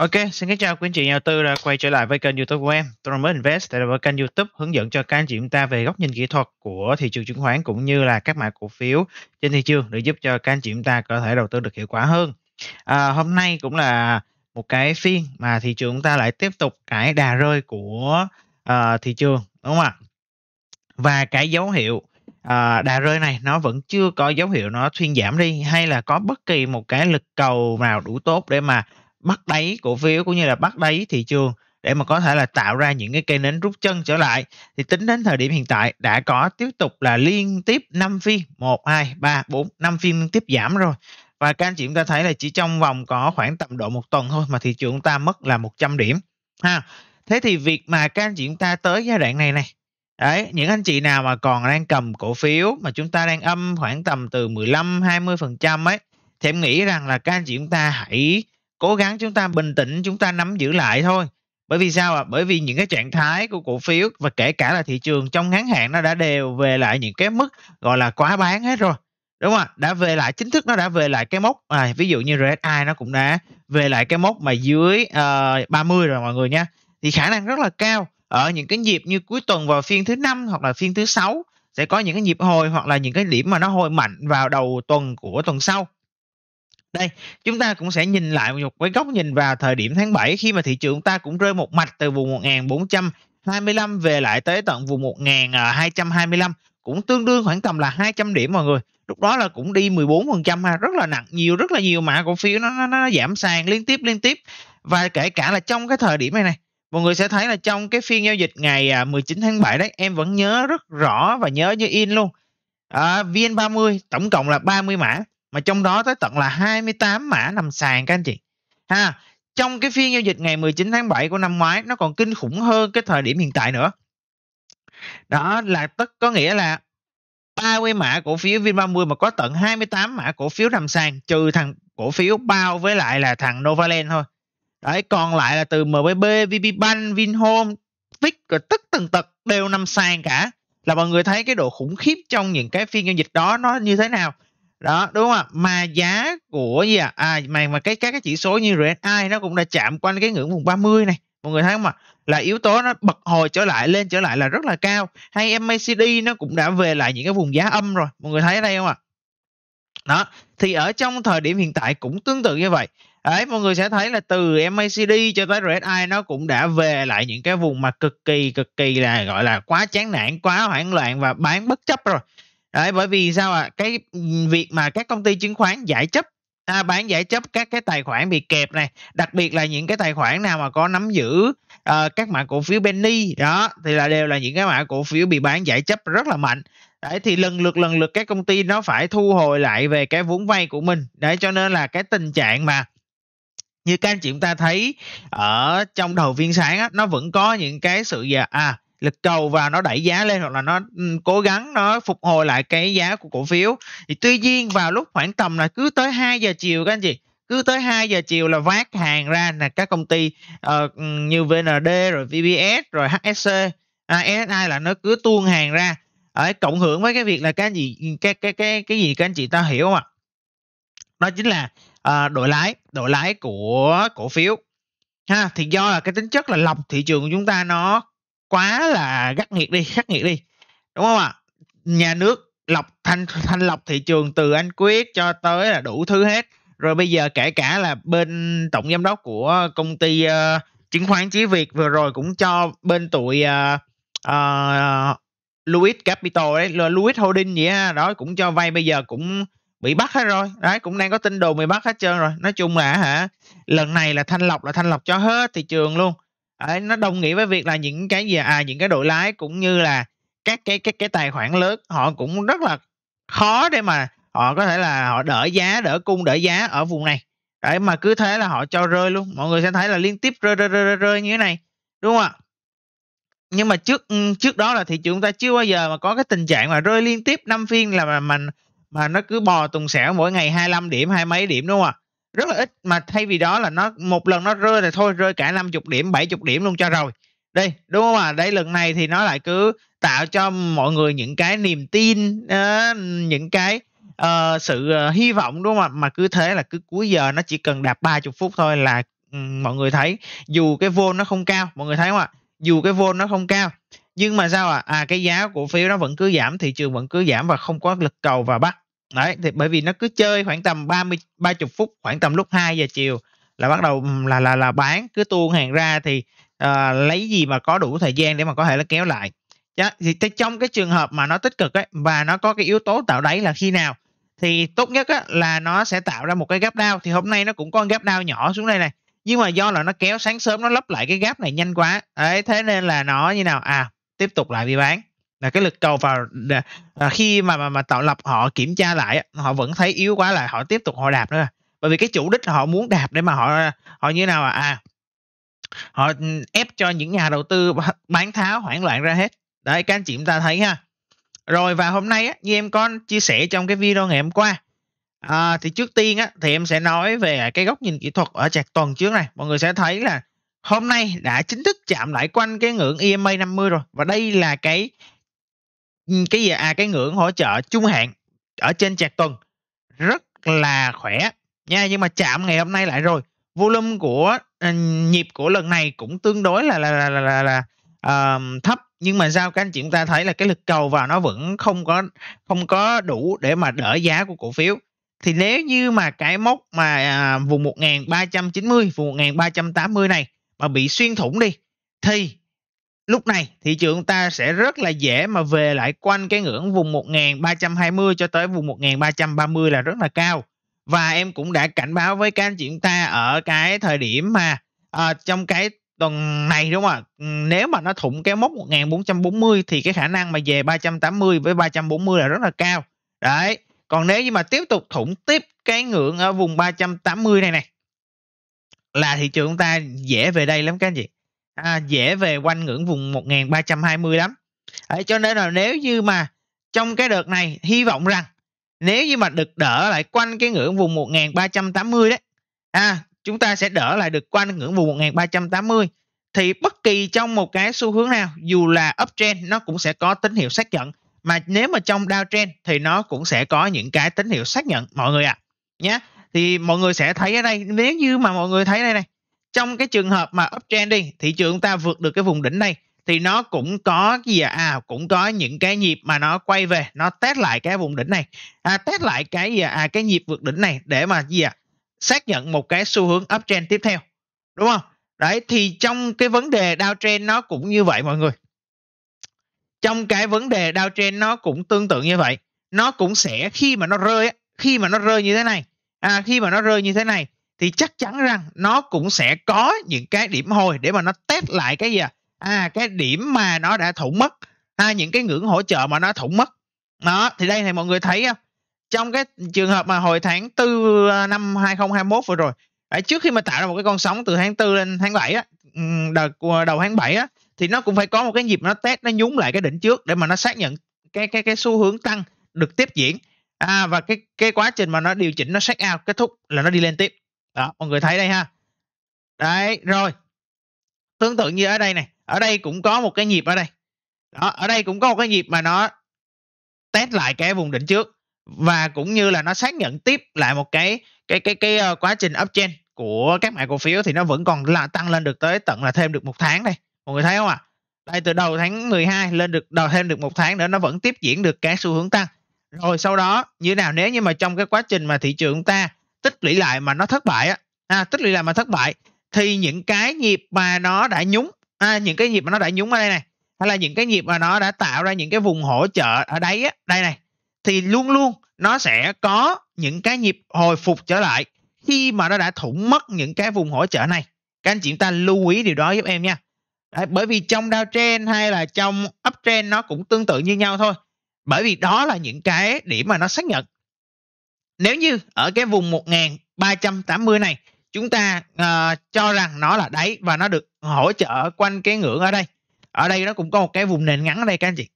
Ok, xin kính chào quý anh chị nhà đầu tư đã quay trở lại với kênh YouTube của em, Thomas Invest. Đây là kênh YouTube hướng dẫn cho các anh chị chúng ta về góc nhìn kỹ thuật của thị trường chứng khoán cũng như là các mã cổ phiếu trên thị trường để giúp cho các anh chị chúng ta có thể đầu tư được hiệu quả hơn. À, hôm nay cũng là một cái phiên mà thị trường chúng ta lại tiếp tục cái đà rơi của uh, thị trường đúng không ạ? Và cái dấu hiệu à, đà rơi này nó vẫn chưa có dấu hiệu nó thuyên giảm đi hay là có bất kỳ một cái lực cầu nào đủ tốt để mà bắt đáy cổ phiếu cũng như là bắt đáy thị trường để mà có thể là tạo ra những cái cây nến rút chân trở lại thì tính đến thời điểm hiện tại đã có tiếp tục là liên tiếp 5 phiên 1 2 3 4 5 phiên liên tiếp giảm rồi và các anh chị chúng ta thấy là chỉ trong vòng có khoảng tầm độ một tuần thôi mà thị trường chúng ta mất là 100 điểm ha thế thì việc mà các anh chị chúng ta tới giai đoạn này này đấy những anh chị nào mà còn đang cầm cổ phiếu mà chúng ta đang âm khoảng tầm từ 15 20 phần trăm ấy thì em nghĩ rằng là các anh chị chúng ta hãy cố gắng chúng ta bình tĩnh chúng ta nắm giữ lại thôi bởi vì sao ạ à? bởi vì những cái trạng thái của cổ phiếu và kể cả là thị trường trong ngắn hạn nó đã đều về lại những cái mức gọi là quá bán hết rồi đúng không đã về lại chính thức nó đã về lại cái mốc à, ví dụ như RSI nó cũng đã về lại cái mốc mà dưới uh, ờ, 30 rồi mọi người nha thì khả năng rất là cao ở những cái nhịp như cuối tuần vào phiên thứ năm hoặc là phiên thứ sáu sẽ có những cái nhịp hồi hoặc là những cái điểm mà nó hồi mạnh vào đầu tuần của tuần sau đây, chúng ta cũng sẽ nhìn lại một cái góc nhìn vào thời điểm tháng 7 khi mà thị trường ta cũng rơi một mạch từ vùng 1425 về lại tới tận vùng 1225 cũng tương đương khoảng tầm là 200 điểm mọi người. Lúc đó là cũng đi 14% ha, rất là nặng, nhiều rất là nhiều mã cổ phiếu nó, nó nó giảm sàn liên tiếp liên tiếp. Và kể cả là trong cái thời điểm này này, mọi người sẽ thấy là trong cái phiên giao dịch ngày 19 à, tháng 7 đấy, em vẫn nhớ rất rõ và nhớ như in luôn. À, VN30 tổng cộng là 30 mã mà trong đó tới tận là 28 mã nằm sàn các anh chị ha trong cái phiên giao dịch ngày 19 tháng 7 của năm ngoái nó còn kinh khủng hơn cái thời điểm hiện tại nữa đó là tất có nghĩa là 30 mã cổ phiếu Vin30 mà có tận 28 mã cổ phiếu nằm sàn trừ thằng cổ phiếu bao với lại là thằng Novaland thôi đấy còn lại là từ MBB, VP Vinhome, Vic rồi tất tần tật đều nằm sàn cả là mọi người thấy cái độ khủng khiếp trong những cái phiên giao dịch đó nó như thế nào đó đúng không ạ mà giá của gì à, à mà mà cái các cái chỉ số như RSI nó cũng đã chạm quanh cái ngưỡng vùng 30 này mọi người thấy không ạ là yếu tố nó bật hồi trở lại lên trở lại là rất là cao hay MACD nó cũng đã về lại những cái vùng giá âm rồi mọi người thấy ở đây không ạ đó thì ở trong thời điểm hiện tại cũng tương tự như vậy đấy mọi người sẽ thấy là từ MACD cho tới RSI nó cũng đã về lại những cái vùng mà cực kỳ cực kỳ là gọi là quá chán nản quá hoảng loạn và bán bất chấp rồi Đấy, bởi vì sao ạ? À? Cái việc mà các công ty chứng khoán giải chấp à, bán giải chấp các cái tài khoản bị kẹp này, đặc biệt là những cái tài khoản nào mà có nắm giữ uh, các mã cổ phiếu penny đó thì là đều là những cái mã cổ phiếu bị bán giải chấp rất là mạnh. Đấy thì lần lượt lần lượt các công ty nó phải thu hồi lại về cái vốn vay của mình. Đấy cho nên là cái tình trạng mà như các anh chị chúng ta thấy ở trong đầu phiên sáng á, nó vẫn có những cái sự à lực cầu và nó đẩy giá lên hoặc là nó ừ, cố gắng nó phục hồi lại cái giá của cổ phiếu thì tuy nhiên vào lúc khoảng tầm là cứ tới 2 giờ chiều các anh chị cứ tới 2 giờ chiều là vác hàng ra là các công ty uh, như VND rồi VBS rồi HSC ASI là nó cứ tuôn hàng ra ở cộng hưởng với cái việc là cái gì cái cái cái cái gì các anh chị ta hiểu không ạ đó chính là uh, ờ, đội lái đội lái của cổ phiếu ha thì do là cái tính chất là lọc thị trường của chúng ta nó quá là gắt nghiệt đi khắc nghiệt đi đúng không ạ nhà nước lọc thanh thanh lọc thị trường từ anh quyết cho tới là đủ thứ hết rồi bây giờ kể cả là bên tổng giám đốc của công ty uh, chứng khoán chí việt vừa rồi cũng cho bên tụi uh, uh, Louis Capital đấy, Louis Holding vậy đó cũng cho vay bây giờ cũng bị bắt hết rồi, đấy cũng đang có tin đồn bị bắt hết trơn rồi. Nói chung là hả, lần này là thanh lọc là thanh lọc cho hết thị trường luôn à, nó đồng nghĩa với việc là những cái gì à những cái đội lái cũng như là các cái các cái tài khoản lớn họ cũng rất là khó để mà họ có thể là họ đỡ giá đỡ cung đỡ giá ở vùng này đấy mà cứ thế là họ cho rơi luôn mọi người sẽ thấy là liên tiếp rơi rơi rơi rơi, rơi như thế này đúng không ạ nhưng mà trước ừ, trước đó là thị trường ta chưa bao giờ mà có cái tình trạng mà rơi liên tiếp năm phiên là mà mà, mà nó cứ bò tùng xẻo mỗi ngày 25 điểm hai mấy điểm đúng không ạ rất là ít mà thay vì đó là nó một lần nó rơi là thôi rơi cả 50 điểm 70 điểm luôn cho rồi đây đúng không ạ đây lần này thì nó lại cứ tạo cho mọi người những cái niềm tin uh, những cái uh, sự uh, hy vọng đúng không ạ mà cứ thế là cứ cuối giờ nó chỉ cần đạp 30 phút thôi là um, mọi người thấy dù cái vô nó không cao mọi người thấy không ạ dù cái vô nó không cao nhưng mà sao ạ à? à cái giá cổ phiếu nó vẫn cứ giảm thị trường vẫn cứ giảm và không có lực cầu và bắt đấy thì bởi vì nó cứ chơi khoảng tầm 30 30 phút khoảng tầm lúc 2 giờ chiều là bắt đầu ừ, là là là bán cứ tuôn hàng ra thì à, lấy gì mà có đủ thời gian để mà có thể là kéo lại Chá, thì trong cái trường hợp mà nó tích cực ấy và nó có cái yếu tố tạo đáy là khi nào thì tốt nhất á, là nó sẽ tạo ra một cái gap down thì hôm nay nó cũng có gap down nhỏ xuống đây này nhưng mà do là nó kéo sáng sớm nó lấp lại cái gap này nhanh quá đấy thế nên là nó như nào à tiếp tục lại bị bán là cái lực cầu vào à, khi mà mà mà tạo lập họ kiểm tra lại họ vẫn thấy yếu quá lại họ tiếp tục họ đạp nữa bởi vì cái chủ đích họ muốn đạp để mà họ họ như nào à, à họ ép cho những nhà đầu tư bán tháo hoảng loạn ra hết đấy các anh chị chúng ta thấy ha rồi và hôm nay á, như em có chia sẻ trong cái video ngày hôm qua à, thì trước tiên á, thì em sẽ nói về cái góc nhìn kỹ thuật ở chặt tuần trước này mọi người sẽ thấy là hôm nay đã chính thức chạm lại quanh cái ngưỡng EMA 50 rồi và đây là cái cái gì à? à cái ngưỡng hỗ trợ trung hạn ở trên chạc tuần rất là khỏe nha nhưng mà chạm ngày hôm nay lại rồi volume của à, nhịp của lần này cũng tương đối là là là là, là, là uh, thấp nhưng mà sao các anh chị chúng ta thấy là cái lực cầu vào nó vẫn không có không có đủ để mà đỡ giá của cổ phiếu thì nếu như mà cái mốc mà uh, vùng 1390 vùng 1380 này mà bị xuyên thủng đi thì lúc này thị trường ta sẽ rất là dễ mà về lại quanh cái ngưỡng vùng 1320 cho tới vùng 1330 là rất là cao và em cũng đã cảnh báo với các anh chị chúng ta ở cái thời điểm mà à, trong cái tuần này đúng không ạ ừ, nếu mà nó thủng cái mốc 1440 thì cái khả năng mà về 380 với 340 là rất là cao đấy còn nếu như mà tiếp tục thủng tiếp cái ngưỡng ở vùng 380 này này là thị trường chúng ta dễ về đây lắm các anh chị à, dễ về quanh ngưỡng vùng 1320 lắm Đấy, cho nên là nếu như mà trong cái đợt này hy vọng rằng nếu như mà được đỡ lại quanh cái ngưỡng vùng 1380 đấy à, chúng ta sẽ đỡ lại được quanh ngưỡng vùng 1380 thì bất kỳ trong một cái xu hướng nào dù là uptrend nó cũng sẽ có tín hiệu xác nhận mà nếu mà trong downtrend thì nó cũng sẽ có những cái tín hiệu xác nhận mọi người ạ à. nhé thì mọi người sẽ thấy ở đây nếu như mà mọi người thấy đây này trong cái trường hợp mà uptrend đi thị trường ta vượt được cái vùng đỉnh này thì nó cũng có gì à, à cũng có những cái nhịp mà nó quay về nó test lại cái vùng đỉnh này à, test lại cái gì à, à cái nhịp vượt đỉnh này để mà gì à xác nhận một cái xu hướng uptrend tiếp theo đúng không đấy thì trong cái vấn đề downtrend nó cũng như vậy mọi người trong cái vấn đề downtrend nó cũng tương tự như vậy nó cũng sẽ khi mà nó rơi khi mà nó rơi như thế này à, khi mà nó rơi như thế này thì chắc chắn rằng nó cũng sẽ có những cái điểm hồi để mà nó test lại cái gì à, à cái điểm mà nó đã thủng mất à, những cái ngưỡng hỗ trợ mà nó thủng mất đó thì đây thì mọi người thấy không trong cái trường hợp mà hồi tháng 4 ờ, năm 2021 vừa rồi à, trước khi mà tạo ra một cái con sóng từ tháng 4 lên tháng 7 á ừ, đầu, ờ, đầu tháng 7 á thì nó cũng phải có một cái nhịp nó test nó nhúng lại cái đỉnh trước để mà nó xác nhận cái cái cái xu hướng tăng được tiếp diễn à, và cái cái quá trình mà nó điều chỉnh nó set out kết thúc là nó đi lên tiếp đó mọi người thấy đây ha đấy rồi tương tự như ở đây này ở đây cũng có một cái nhịp ở đây đó, ở đây cũng có một cái nhịp mà nó test lại cái vùng đỉnh trước và cũng như là nó xác nhận tiếp lại một cái cái cái cái, cái ờ, quá trình uptrend của các mã cổ phiếu thì nó vẫn còn là tăng lên được tới tận là thêm được một tháng đây mọi người thấy không ạ à? đây từ đầu tháng 12 lên được đầu thêm được một tháng nữa nó vẫn tiếp diễn được cái xu hướng tăng rồi sau đó như nào nếu như mà trong cái quá trình mà thị trường ta tích lũy lại mà nó thất bại á à, tích lũy lại mà thất bại thì những cái nhịp mà nó đã nhúng à, những cái nhịp mà nó đã nhúng ở đây này hay là những cái nhịp mà nó đã tạo ra những cái vùng hỗ trợ ở đấy, á đây này thì luôn luôn nó sẽ có những cái nhịp hồi phục trở lại khi mà nó đã thủng mất những cái vùng hỗ trợ này các anh chị ta lưu ý điều đó giúp em nha Đấy, bởi vì trong downtrend hay là trong uptrend nó cũng tương tự như nhau thôi bởi vì đó là những cái điểm mà nó xác nhận nếu như ở cái vùng 1380 này chúng ta uh, cho rằng nó là đáy và nó được hỗ trợ quanh cái ngưỡng ở đây ở đây nó cũng có một cái vùng nền ngắn ở đây các anh chị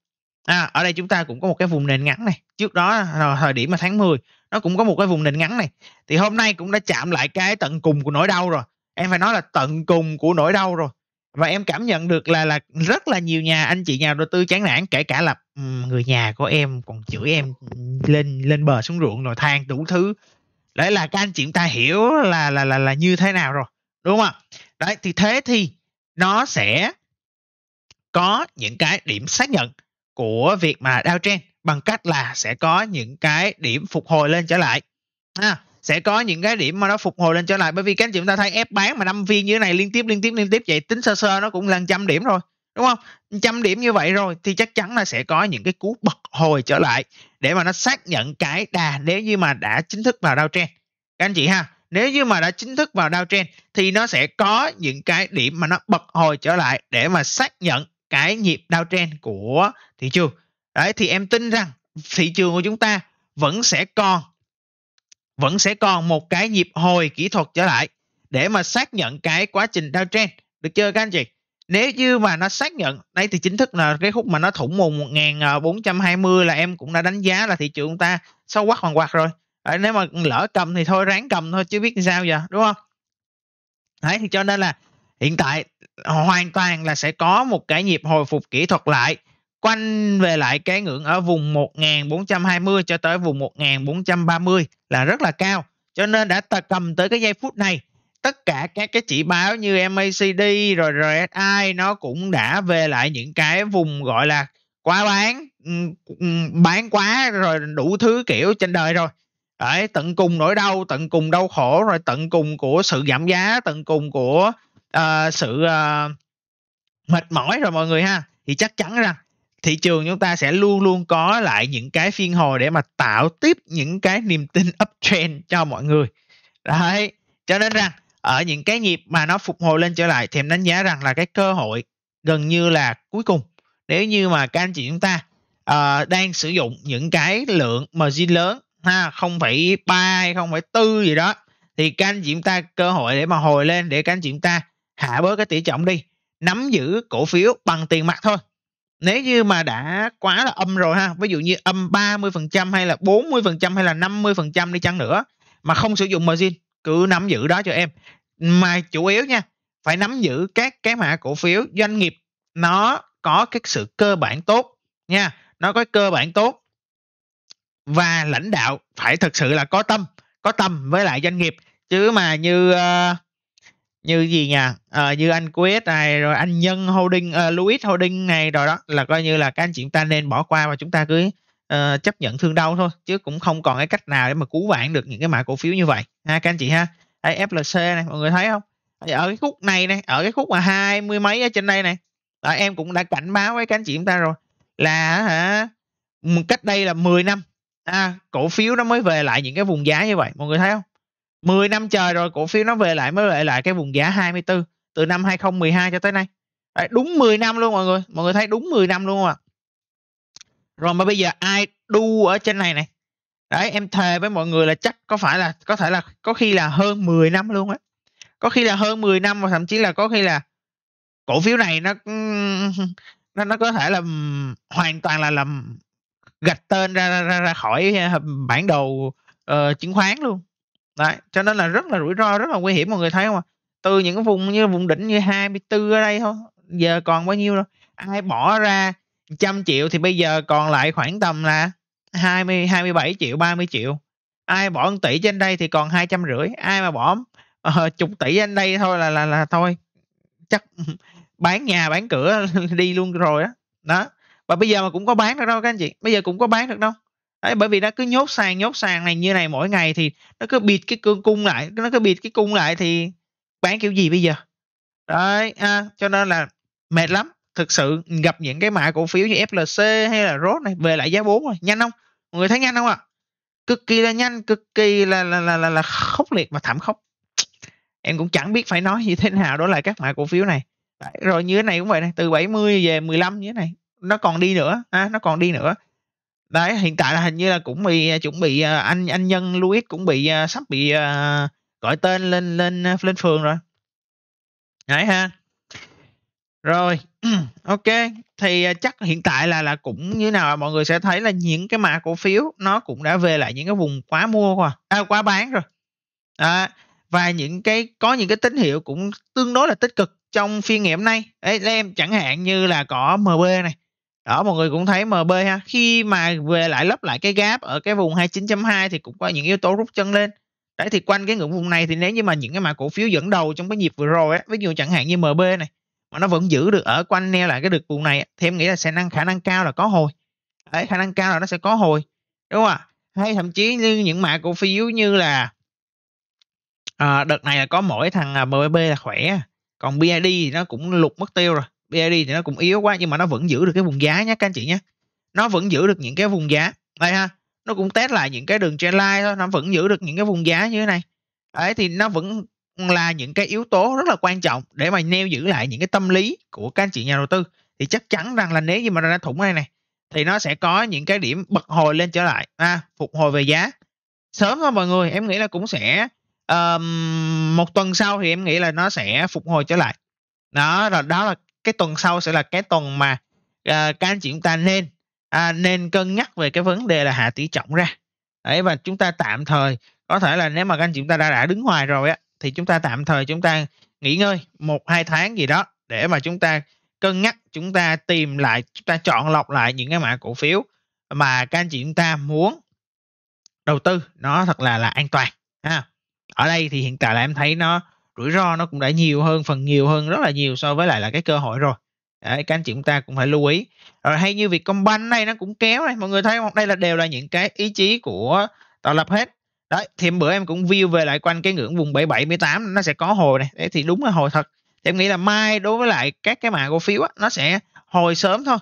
à, ở đây chúng ta cũng có một cái vùng nền ngắn này trước đó ờ, thời điểm mà tháng 10 nó cũng có một cái vùng nền ngắn này thì hôm nay cũng đã chạm lại cái tận cùng của nỗi đau rồi em phải nói là tận cùng của nỗi đau rồi và em cảm nhận được là là rất là nhiều nhà anh chị nhà đầu tư chán nản kể cả là ừ, người nhà của em còn chửi em lên lên bờ xuống ruộng rồi than đủ thứ đấy là các anh chị ta hiểu là là là là như thế nào rồi đúng không ạ đấy thì thế thì nó sẽ có những cái điểm xác nhận của việc mà đau Trend bằng cách là sẽ có những cái điểm phục hồi lên trở lại ha. À, sẽ có những cái điểm mà nó phục hồi lên trở lại bởi vì các anh chị chúng ta thấy ép bán mà năm phiên như thế này liên tiếp liên tiếp liên tiếp vậy tính sơ sơ nó cũng là trăm điểm rồi đúng không trăm điểm như vậy rồi thì chắc chắn là sẽ có những cái cú bật hồi trở lại để mà nó xác nhận cái đà nếu như mà đã chính thức vào downtrend các anh chị ha nếu như mà đã chính thức vào downtrend thì nó sẽ có những cái điểm mà nó bật hồi trở lại để mà xác nhận cái nhịp downtrend của thị trường đấy thì em tin rằng thị trường của chúng ta vẫn sẽ còn vẫn sẽ còn một cái nhịp hồi kỹ thuật trở lại để mà xác nhận cái quá trình downtrend được chưa các anh chị nếu như mà nó xác nhận đây thì chính thức là cái khúc mà nó thủng mùng 1420 à, là em cũng đã đánh giá là thị trường ta sâu quắc hoàn quạt rồi à, nếu mà lỡ cầm thì thôi ráng cầm thôi chứ biết sao giờ đúng không đấy thì cho nên là hiện tại hoàn toàn là sẽ có một cái nhịp hồi phục kỹ thuật lại quanh về lại cái ngưỡng ở vùng 1420 cho tới vùng 1430 là rất là cao. Cho nên đã cầm tới cái giây phút này tất cả các cái chỉ báo như MACD rồi RSI nó cũng đã về lại những cái vùng gọi là quá bán ừ, ừ, bán quá rồi đủ thứ kiểu trên đời rồi Đấy, tận cùng nỗi đau tận cùng đau khổ rồi tận cùng của sự giảm giá tận cùng của uh, sự uh, mệt mỏi rồi mọi người ha thì chắc chắn rằng thị trường chúng ta sẽ luôn luôn có lại những cái phiên hồi để mà tạo tiếp những cái niềm tin uptrend cho mọi người đấy cho nên rằng ở những cái nhịp mà nó phục hồi lên trở lại thì em đánh giá rằng là cái cơ hội gần như là cuối cùng nếu như mà các anh chị chúng ta uh, đang sử dụng những cái lượng margin lớn ha không phải ba hay không phải tư gì đó thì các anh chị chúng ta cơ hội để mà hồi lên để các anh chị chúng ta hạ bớt cái tỷ trọng đi nắm giữ cổ phiếu bằng tiền mặt thôi nếu như mà đã quá là âm rồi ha ví dụ như âm 30% hay là 40% hay là 50% đi chăng nữa mà không sử dụng margin cứ nắm giữ đó cho em mà chủ yếu nha phải nắm giữ các cái mã cổ phiếu doanh nghiệp nó có cái sự cơ bản tốt nha nó có cơ bản tốt và lãnh đạo phải thực sự là có tâm có tâm với lại doanh nghiệp chứ mà như uh, như gì nhỉ à, như anh Quyết này rồi anh Nhân Holding uh, Louis Holding này rồi đó là coi như là các anh chị chúng ta nên bỏ qua và chúng ta cứ uh, chấp nhận thương đau thôi chứ cũng không còn cái cách nào để mà cứu vãn được những cái mã cổ phiếu như vậy ha các anh chị ha Đấy, FLC này mọi người thấy không ở cái khúc này này ở cái khúc mà hai mươi mấy ở trên đây này đó, em cũng đã cảnh báo với các anh chị chúng ta rồi là hả cách đây là 10 năm à, cổ phiếu nó mới về lại những cái vùng giá như vậy mọi người thấy không 10 năm trời rồi cổ phiếu nó về lại mới về lại cái vùng giá 24 từ năm 2012 cho tới nay. Đấy, đúng 10 năm luôn mọi người. Mọi người thấy đúng 10 năm luôn không ạ? Rồi mà bây giờ ai đu ở trên này này. Đấy em thề với mọi người là chắc có phải là có thể là có khi là hơn 10 năm luôn á. Có khi là hơn 10 năm và thậm chí là có khi là cổ phiếu này nó nó nó có thể là hoàn toàn là làm gạch tên ra ra, ra khỏi ờ, bản đồ uh, chứng khoán luôn Đấy, cho nên là rất là rủi ro, rất là nguy hiểm mọi người thấy không ạ? Từ những cái vùng như vùng đỉnh như 24 ở đây thôi, giờ còn bao nhiêu đâu? Ai bỏ ra trăm triệu thì bây giờ còn lại khoảng tầm là 20 27 triệu, 30 triệu. Ai bỏ 1 tỷ trên đây thì còn hai trăm rưỡi, ai mà bỏ uh, chục tỷ trên đây thôi là là là thôi chắc bán nhà bán cửa đi luôn rồi đó. Đó. Và bây giờ mà cũng có bán được đâu các anh chị. Bây giờ cũng có bán được đâu. Đấy, bởi vì nó cứ nhốt sàn nhốt sàn này như này mỗi ngày thì nó cứ bịt cái cương cung lại nó cứ bịt cái cung lại thì bán kiểu gì bây giờ đấy à, cho nên là mệt lắm thực sự gặp những cái mã cổ phiếu như FLC hay là ROS này về lại giá bốn rồi nhanh không mọi người thấy nhanh không ạ à? cực kỳ là nhanh cực kỳ là là là là, là khốc liệt mà thảm khốc em cũng chẳng biết phải nói như thế nào đó là các mã cổ phiếu này Đấy, rồi như thế này cũng vậy này từ 70 về 15 như thế này nó còn đi nữa à, nó còn đi nữa đấy hiện tại là hình như là cũng bị à, chuẩn bị à, anh anh nhân Louis cũng bị à, sắp bị gọi tên lên lên lên phường rồi đấy ha rồi ok thì chắc hiện tại là là cũng như nào mọi người sẽ thấy là những cái mã cổ phiếu nó cũng đã về lại những cái vùng quá mua rồi à, quá bán rồi à, và những cái có những cái tín hiệu cũng tương đối là tích cực trong phiên ngày hôm nay đấy em chẳng hạn như là có mb này đó mọi người cũng thấy MB ha khi mà về lại lấp lại cái gap ở cái vùng 29.2 thì cũng có những yếu tố rút chân lên đấy thì quanh cái ngưỡng vùng này thì nếu như mà những cái mã cổ phiếu dẫn đầu trong cái nhịp vừa rồi á ví dụ chẳng hạn như MB này mà nó vẫn giữ được ở quanh neo lại cái được vùng này thì em nghĩ là sẽ năng khả năng cao là có hồi đấy khả năng cao là nó sẽ có hồi đúng không ạ hay thậm chí như những mã cổ phiếu như là à, đợt này là có mỗi thằng à, MBB là khỏe còn BID thì nó cũng lục mất tiêu rồi BID thì nó cũng yếu quá nhưng mà nó vẫn giữ được cái vùng giá nhé các anh chị nhé nó vẫn giữ được những cái vùng giá đây ha nó cũng test lại những cái đường trend line thôi nó vẫn giữ được những cái vùng giá như thế này đấy thì nó vẫn là những cái yếu tố rất là quan trọng để mà neo giữ lại những cái tâm lý của các anh chị nhà đầu tư thì chắc chắn rằng là nếu như mà nó đã thủng này này thì nó sẽ có những cái điểm bật hồi lên trở lại à, phục hồi về giá sớm thôi mọi người em nghĩ là cũng sẽ um, một tuần sau thì em nghĩ là nó sẽ phục hồi trở lại đó là đó là cái tuần sau sẽ là cái tuần mà à, các anh chị chúng ta nên à, nên cân nhắc về cái vấn đề là hạ tỷ trọng ra đấy và chúng ta tạm thời có thể là nếu mà các anh chị chúng ta đã đã đứng ngoài rồi á thì chúng ta tạm thời chúng ta nghỉ ngơi một hai tháng gì đó để mà chúng ta cân nhắc chúng ta tìm lại chúng ta chọn lọc lại những cái mã cổ phiếu mà các anh chị chúng ta muốn đầu tư nó thật là là an toàn ha ở đây thì hiện tại là em thấy nó rủi ro nó cũng đã nhiều hơn phần nhiều hơn rất là nhiều so với lại là cái cơ hội rồi Đấy, các anh chị chúng ta cũng phải lưu ý rồi hay như việc công banh này nó cũng kéo này mọi người thấy không đây là đều là những cái ý chí của tạo lập hết đấy thì bữa em cũng view về lại quanh cái ngưỡng vùng 77 78 nó sẽ có hồi này đấy thì đúng là hồi thật thì em nghĩ là mai đối với lại các cái mã cổ phiếu á, nó sẽ hồi sớm thôi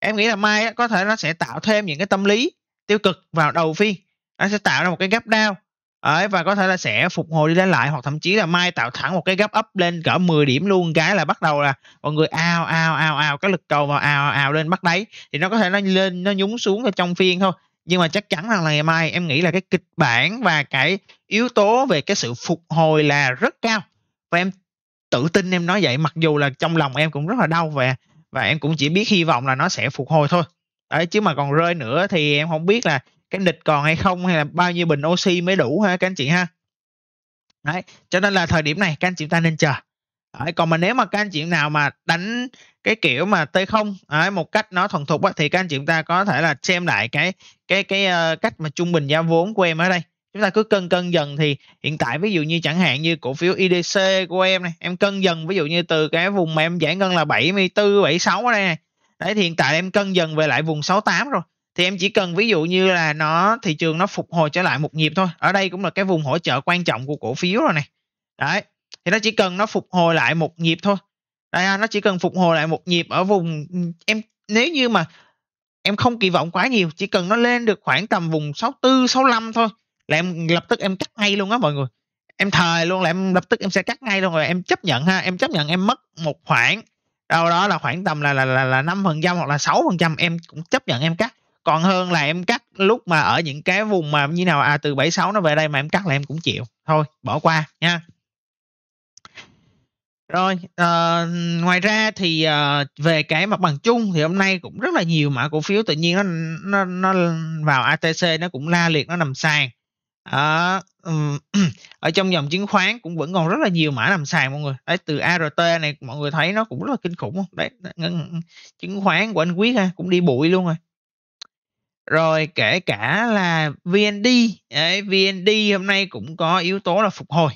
em nghĩ là mai á, có thể nó sẽ tạo thêm những cái tâm lý tiêu cực vào đầu phiên nó sẽ tạo ra một cái gap down Đấy, và có thể là sẽ phục hồi đi lên lại hoặc thậm chí là mai tạo thẳng một cái gấp up lên cỡ 10 điểm luôn cái là bắt đầu là mọi người ao ao ao ao cái lực cầu vào ao ao lên bắt đáy thì nó có thể nó lên nó nhúng xuống ở trong phiên thôi nhưng mà chắc chắn là ngày mai em nghĩ là cái kịch bản và cái yếu tố về cái sự phục hồi là rất cao và em tự tin em nói vậy mặc dù là trong lòng em cũng rất là đau và và em cũng chỉ biết hy vọng là nó sẽ phục hồi thôi đấy chứ mà còn rơi nữa thì em không biết là cái địch còn hay không hay là bao nhiêu bình oxy mới đủ ha các anh chị ha đấy cho nên là thời điểm này các anh chị ta nên chờ đấy, còn mà nếu mà các anh chị nào mà đánh cái kiểu mà t không đấy, một cách nó thuần thục á, thì các anh chị ta có thể là xem lại cái cái cái uh, cách mà trung bình giá vốn của em ở đây chúng ta cứ cân cân dần thì hiện tại ví dụ như chẳng hạn như cổ phiếu IDC của em này em cân dần ví dụ như từ cái vùng mà em giải ngân là 74 76 ở đây này đấy thì hiện tại em cân dần về lại vùng 68 rồi thì em chỉ cần ví dụ như là nó thị trường nó phục hồi trở lại một nhịp thôi ở đây cũng là cái vùng hỗ trợ quan trọng của cổ phiếu rồi này đấy thì nó chỉ cần nó phục hồi lại một nhịp thôi đây nó chỉ cần phục hồi lại một nhịp ở vùng em nếu như mà em không kỳ vọng quá nhiều chỉ cần nó lên được khoảng tầm vùng 64 65 thôi là em lập tức em cắt ngay luôn á mọi người em thời luôn là em lập tức em sẽ cắt ngay luôn rồi em chấp nhận ha em chấp nhận em mất một khoảng đâu đó là khoảng tầm là là là năm phần trăm hoặc là sáu phần trăm em cũng chấp nhận em cắt còn hơn là em cắt lúc mà ở những cái vùng mà như nào à từ 76 nó về đây mà em cắt là em cũng chịu thôi bỏ qua nha rồi uh, ngoài ra thì uh, về cái mặt bằng chung thì hôm nay cũng rất là nhiều mã cổ phiếu tự nhiên nó nó nó vào ATC nó cũng la liệt nó nằm sàn uh, ở trong dòng chứng khoán cũng vẫn còn rất là nhiều mã nằm sàn mọi người đấy từ ART này mọi người thấy nó cũng rất là kinh khủng không đấy ngân, chứng khoán của anh Quyết ha cũng đi bụi luôn rồi rồi kể cả là VND ấy, VND hôm nay cũng có yếu tố là phục hồi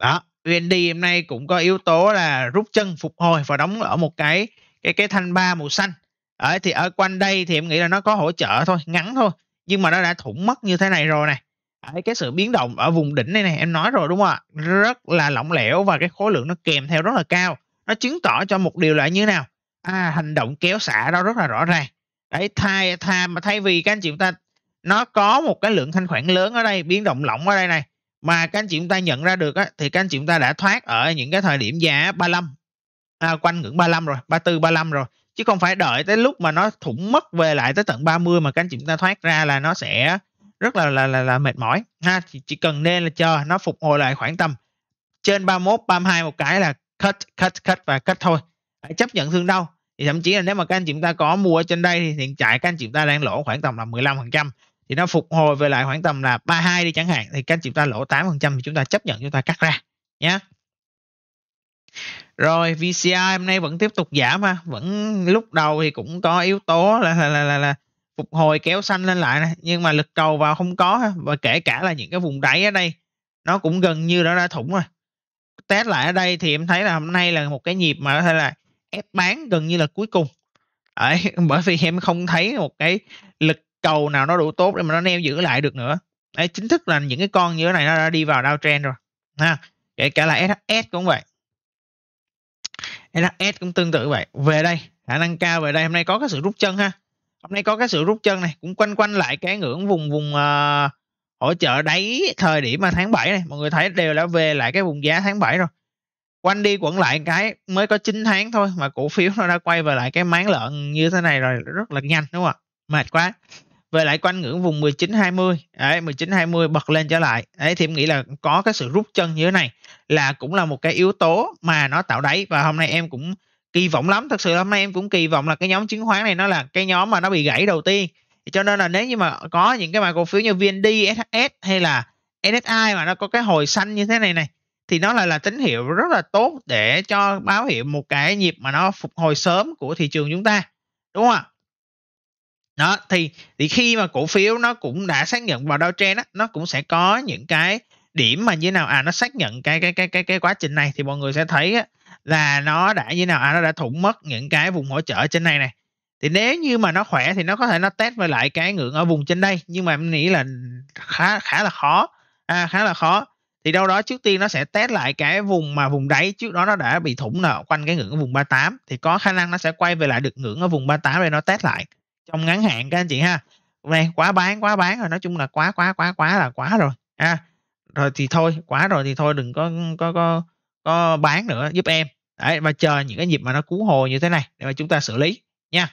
đó VND hôm nay cũng có yếu tố là rút chân phục hồi và đóng ở một cái cái cái thanh ba màu xanh ở thì ở quanh đây thì em nghĩ là nó có hỗ trợ thôi ngắn thôi nhưng mà nó đã thủng mất như thế này rồi này ở cái sự biến động ở vùng đỉnh này này em nói rồi đúng không ạ rất là lỏng lẻo và cái khối lượng nó kèm theo rất là cao nó chứng tỏ cho một điều là như thế nào à, hành động kéo xả đó rất là rõ ràng đấy thay thay mà thay vì các anh chị chúng ta nó có một cái lượng thanh khoản lớn ở đây biến động lỏng ở đây này mà các anh chị chúng ta nhận ra được á, thì các anh chị chúng ta đã thoát ở những cái thời điểm giá 35 à, quanh ngưỡng 35 rồi 34 35 rồi chứ không phải đợi tới lúc mà nó thủng mất về lại tới tận 30 mà các anh chị chúng ta thoát ra là nó sẽ rất là là là, là mệt mỏi ha thì chỉ cần nên là chờ nó phục hồi lại khoảng tầm trên 31 32 một cái là cut cut cut và cut thôi chấp nhận thương đau thì thậm chí là nếu mà các anh chị ta có mua ở trên đây thì hiện tại các anh chị ta đang lỗ khoảng tầm là 15 thì nó phục hồi về lại khoảng tầm là 32 đi chẳng hạn thì các anh chị ta lỗ 8 thì chúng ta chấp nhận chúng ta cắt ra nhé rồi VCI hôm nay vẫn tiếp tục giảm ha vẫn lúc đầu thì cũng có yếu tố là là là, là, là phục hồi kéo xanh lên lại này. nhưng mà lực cầu vào không có ha. và kể cả là những cái vùng đáy ở đây nó cũng gần như đã ra thủng rồi test lại ở đây thì em thấy là hôm nay là một cái nhịp mà có thể là ép bán gần như là cuối cùng Đấy, bởi vì em không thấy một cái lực cầu nào nó đủ tốt để mà nó neo giữ lại được nữa Đấy, chính thức là những cái con như thế này nó đã đi vào downtrend rồi ha kể cả là SHS cũng vậy NHS cũng tương tự vậy về đây khả năng cao về đây hôm nay có cái sự rút chân ha hôm nay có cái sự rút chân này cũng quanh quanh lại cái ngưỡng vùng vùng uh, hỗ trợ đáy thời điểm mà tháng 7 này mọi người thấy đều đã về lại cái vùng giá tháng 7 rồi quanh đi quẩn lại cái mới có 9 tháng thôi mà cổ phiếu nó đã quay về lại cái máng lợn như thế này rồi rất là nhanh đúng không ạ mệt quá về lại quanh ngưỡng vùng 1920 đấy 1920 bật lên trở lại đấy thì em nghĩ là có cái sự rút chân như thế này là cũng là một cái yếu tố mà nó tạo đáy và hôm nay em cũng kỳ vọng lắm thật sự hôm nay em cũng kỳ vọng là cái nhóm chứng khoán này nó là cái nhóm mà nó bị gãy đầu tiên cho nên là nếu như mà có những cái mã cổ phiếu như VND, SHS hay là SSI mà nó có cái hồi xanh như thế này này thì nó lại là tín hiệu rất là tốt để cho báo hiệu một cái nhịp mà nó phục hồi sớm của thị trường chúng ta đúng không ạ đó thì thì khi mà cổ phiếu nó cũng đã xác nhận vào đao trend á nó cũng sẽ có những cái điểm mà như nào à nó xác nhận cái cái cái cái cái quá trình này thì mọi người sẽ thấy á, là nó đã như nào à nó đã thủng mất những cái vùng hỗ trợ trên này này thì nếu như mà nó khỏe thì nó có thể nó test về lại cái ngưỡng ở vùng trên đây nhưng mà em nghĩ là khá khá là khó à, khá là khó thì đâu đó trước tiên nó sẽ test lại cái vùng mà vùng đáy trước đó nó đã bị thủng nợ quanh cái ngưỡng ở vùng 38 thì có khả năng nó sẽ quay về lại được ngưỡng ở vùng 38 để nó test lại trong ngắn hạn các anh chị ha này quá bán quá bán rồi nói chung là quá quá quá quá là quá rồi ha rồi thì thôi quá rồi thì thôi đừng có có có có bán nữa giúp em đấy và chờ những cái nhịp mà nó cứu hồi như thế này để mà chúng ta xử lý nha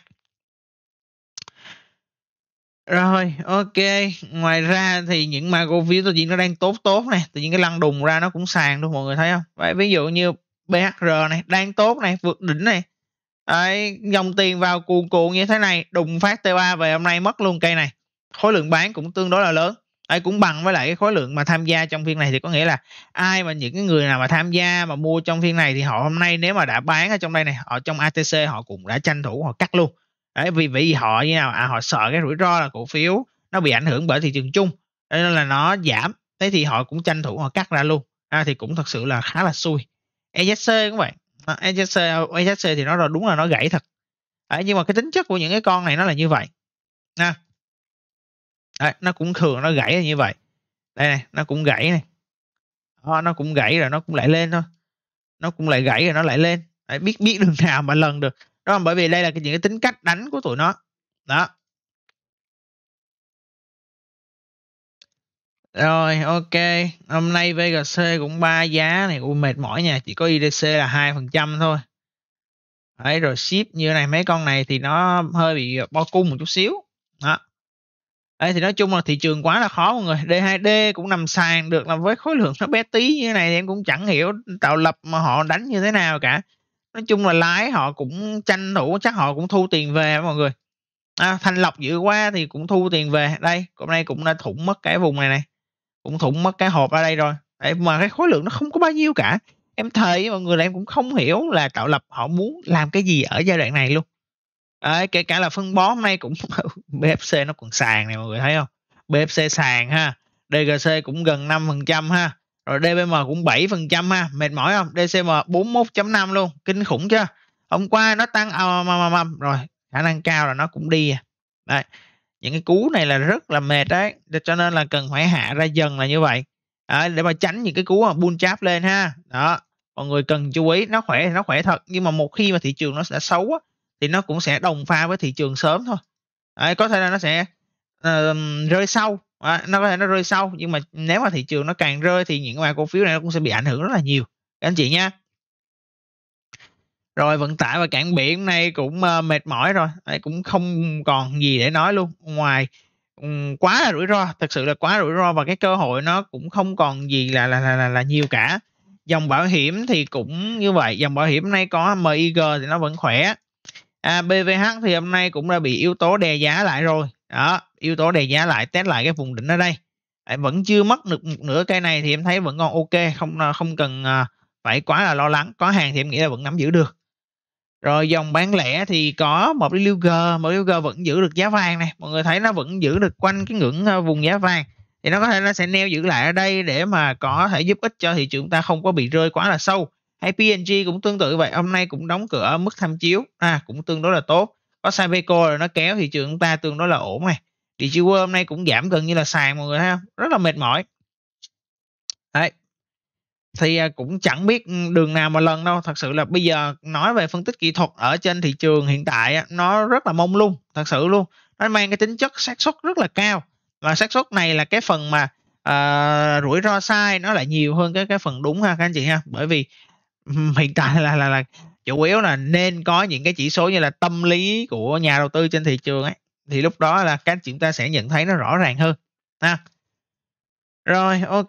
rồi, OK. Ngoài ra thì những Mago View tôi diễn nó đang tốt tốt này, từ những cái lăn đùng ra nó cũng sàn luôn mọi người thấy không? Vậy ví dụ như BHR này đang tốt này, vượt đỉnh này. Đấy, dòng tiền vào cuồn cuộn như thế này, đùng phát T3 về hôm nay mất luôn cây này. Khối lượng bán cũng tương đối là lớn. Đấy, cũng bằng với lại cái khối lượng mà tham gia trong phiên này thì có nghĩa là ai mà những cái người nào mà tham gia mà mua trong phiên này thì họ hôm nay nếu mà đã bán ở trong đây này, ở trong ATC họ cũng đã tranh thủ họ cắt luôn đấy vì vì họ như nào à họ sợ cái rủi ro là cổ phiếu nó bị ảnh hưởng bởi thị trường chung nên là nó giảm thế thì họ cũng tranh thủ họ cắt ra luôn à, thì cũng thật sự là khá là xui EJC các bạn à, EJC EJC thì nó rồi đúng là nó gãy thật à, nhưng mà cái tính chất của những cái con này nó là như vậy à, à, nó cũng thường nó gãy là như vậy đây này nó cũng gãy này à, nó cũng gãy rồi nó cũng lại lên thôi nó cũng lại gãy rồi nó lại lên à, biết biết đường nào mà lần được đó không bởi vì đây là những cái tính cách đánh của tụi nó đó rồi ok hôm nay VGC cũng ba giá này u mệt mỏi nha chỉ có IDC là hai phần trăm thôi đấy rồi ship như này mấy con này thì nó hơi bị bo cung một chút xíu đó đấy thì nói chung là thị trường quá là khó mọi người D2D cũng nằm sàn được là với khối lượng nó bé tí như thế này thì em cũng chẳng hiểu tạo lập mà họ đánh như thế nào cả nói chung là lái họ cũng tranh thủ chắc họ cũng thu tiền về mọi người à, thanh lọc dữ quá thì cũng thu tiền về đây hôm nay cũng đã thủng mất cái vùng này này cũng thủng mất cái hộp ở đây rồi Đấy, mà cái khối lượng nó không có bao nhiêu cả em thề mọi người là em cũng không hiểu là tạo lập họ muốn làm cái gì ở giai đoạn này luôn Đấy, kể cả là phân bó hôm nay cũng BFC nó còn sàn này mọi người thấy không BFC sàn ha DGC cũng gần 5% ha rồi DBM cũng 7% ha mệt mỏi không DCM 41.5 luôn kinh khủng chưa hôm qua nó tăng âm à, âm âm, âm. rồi khả năng cao là nó cũng đi à. đấy. những cái cú này là rất là mệt đấy cho nên là cần phải hạ ra dần là như vậy à, để mà tránh những cái cú mà bull chap lên ha đó mọi người cần chú ý nó khỏe thì nó khỏe thật nhưng mà một khi mà thị trường nó đã xấu á, thì nó cũng sẽ đồng pha với thị trường sớm thôi đấy, có thể là nó sẽ uh, rơi sau à, nó có thể nó rơi sau nhưng mà nếu mà thị trường nó càng rơi thì những mã cổ phiếu này nó cũng sẽ bị ảnh hưởng rất là nhiều các anh chị nha rồi vận tải và cảng biển nay cũng uh, mệt mỏi rồi Đấy, cũng không còn gì để nói luôn ngoài um, quá là rủi ro thật sự là quá rủi ro và cái cơ hội nó cũng không còn gì là là là là, là nhiều cả dòng bảo hiểm thì cũng như vậy dòng bảo hiểm nay có MIG thì nó vẫn khỏe à, BVH thì hôm nay cũng đã bị yếu tố đè giá lại rồi đó yếu tố đề giá lại test lại cái vùng đỉnh ở đây em vẫn chưa mất được một nửa cây này thì em thấy vẫn còn ok không à, không cần à, phải quá là lo lắng có hàng thì em nghĩ là vẫn nắm giữ được rồi dòng bán lẻ thì có một lưu g một lưu g vẫn giữ được giá vàng này mọi người thấy nó vẫn giữ được quanh cái ngưỡng à, vùng giá vàng thì nó có thể nó sẽ neo giữ lại ở đây để mà có thể giúp ích cho thị trường ta không có bị rơi quá là sâu hay PNG cũng tương tự vậy hôm nay cũng đóng cửa ở mức tham chiếu à cũng tương đối là tốt có sapeco rồi nó kéo thị trường ta tương đối là ổn này thì Jewel hôm nay cũng giảm gần như là sàn mọi người thấy không rất là mệt mỏi đấy thì à, cũng chẳng biết ừ, đường nào mà lần đâu thật sự là bây giờ nói về phân tích kỹ thuật ở trên thị trường hiện tại nó rất là mông lung thật sự luôn nó mang cái tính chất xác suất rất là cao và xác suất này là cái phần mà uh, rủi ro sai nó lại nhiều hơn cái cái phần đúng ha các anh chị ha bởi vì ừ, hiện tại là là là chủ yếu là nên có những cái chỉ số như là tâm lý của nhà đầu tư trên thị trường ấy thì lúc đó là các chúng ta sẽ nhận thấy nó rõ ràng hơn ha rồi ok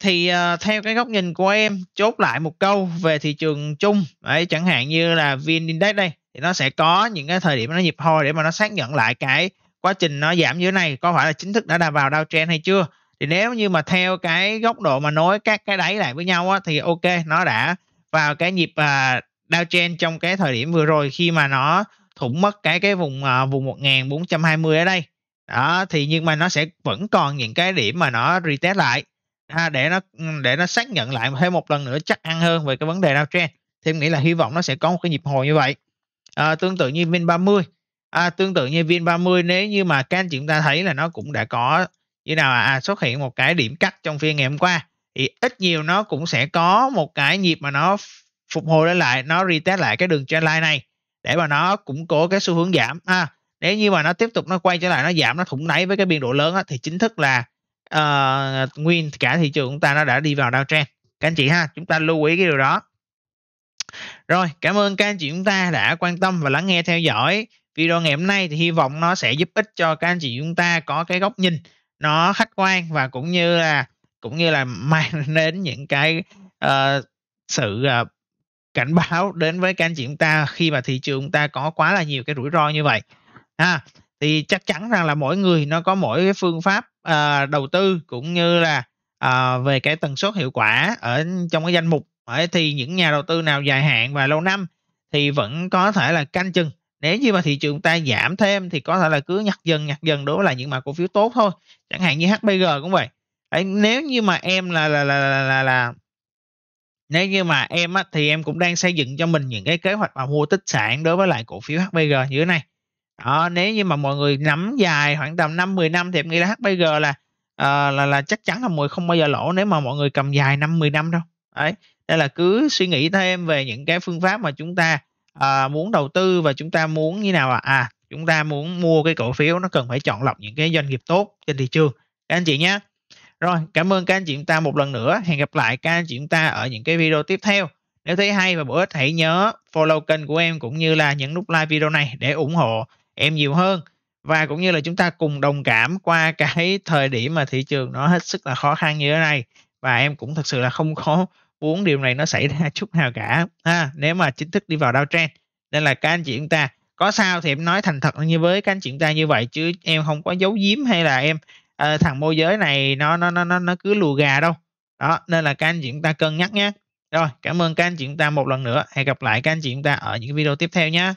thì uh, theo cái góc nhìn của em chốt lại một câu về thị trường chung đấy chẳng hạn như là vn index đây thì nó sẽ có những cái thời điểm nó nhịp hồi để mà nó xác nhận lại cái quá trình nó giảm như thế này có phải là chính thức đã đà vào downtrend hay chưa thì nếu như mà theo cái góc độ mà nối các cái đáy lại với nhau á, thì ok nó đã vào cái nhịp uh, à, downtrend trong cái thời điểm vừa rồi khi mà nó thủng mất cái cái vùng uh, vùng 1420 ở đây đó thì nhưng mà nó sẽ vẫn còn những cái điểm mà nó retest lại ha, à, để nó ừ, để nó xác nhận lại thêm một lần nữa chắc ăn hơn về cái vấn đề downtrend thì thêm nghĩ là hy vọng nó sẽ có một cái nhịp hồi như vậy à, tương tự như vin 30 à, tương tự như vin 30 nếu như mà các anh chị chúng ta thấy là nó cũng đã có như nào à, à, xuất hiện một cái điểm cắt trong phiên ngày hôm qua thì ít nhiều nó cũng sẽ có một cái nhịp mà nó phục hồi lại nó retest lại cái đường trendline này để mà nó cũng có cái xu hướng giảm ha nếu như mà nó tiếp tục nó quay trở lại nó giảm nó thủng đáy với cái biên độ lớn á, thì chính thức là uh, nguyên cả thị trường chúng ta nó đã đi vào downtrend các anh chị ha chúng ta lưu ý cái điều đó rồi cảm ơn các anh chị chúng ta đã quan tâm và lắng nghe theo dõi video ngày hôm nay thì hy vọng nó sẽ giúp ích cho các anh chị chúng ta có cái góc nhìn nó khách quan và cũng như là cũng như là mang đến những cái uh, sự uh, cảnh báo đến với các anh chị chúng ta khi mà thị trường chúng ta có quá là nhiều cái rủi ro như vậy ha thì chắc chắn rằng là mỗi người nó có mỗi cái phương pháp à, đầu tư cũng như là à, về cái tần suất hiệu quả ở trong cái danh mục ấy thì những nhà đầu tư nào dài hạn và lâu năm thì vẫn có thể là canh chừng nếu như mà thị trường ta giảm thêm thì có thể là cứ nhặt dần nhặt dần đối với là những mã cổ phiếu tốt thôi chẳng hạn như HBG cũng vậy Đấy, nếu như mà em là là là là là, là nếu như mà em á, thì em cũng đang xây dựng cho mình những cái kế hoạch mà mua tích sản đối với lại cổ phiếu HBG như thế này đó, nếu như mà mọi người nắm dài khoảng tầm 5 10 năm thì em nghĩ là HBG là uh, là là chắc chắn là mười không bao giờ lỗ nếu mà mọi người cầm dài 5 10 năm đâu. Đấy, đây là cứ suy nghĩ thêm về những cái phương pháp mà chúng ta uh, muốn đầu tư và chúng ta muốn như nào ạ? À? à, chúng ta muốn mua cái cổ phiếu nó cần phải chọn lọc những cái doanh nghiệp tốt trên thị trường. Các anh chị nhé. Rồi, cảm ơn các anh chị chúng ta một lần nữa. Hẹn gặp lại các anh chị chúng ta ở những cái video tiếp theo. Nếu thấy hay và bổ ích hãy nhớ follow kênh của em cũng như là nhấn nút like video này để ủng hộ em nhiều hơn và cũng như là chúng ta cùng đồng cảm qua cái thời điểm mà thị trường nó hết sức là khó khăn như thế này và em cũng thật sự là không có muốn điều này nó xảy ra chút nào cả ha nếu mà chính thức đi vào đao trend nên là các anh chị chúng ta có sao thì em nói thành thật như với các anh chị chúng ta như vậy chứ em không có giấu giếm hay là em à, thằng môi giới này nó nó nó nó nó cứ lùa gà đâu đó nên là các anh chị chúng ta cân nhắc nhé rồi cảm ơn các anh chị chúng ta một lần nữa hẹn gặp lại các anh chị chúng ta ở những video tiếp theo nhé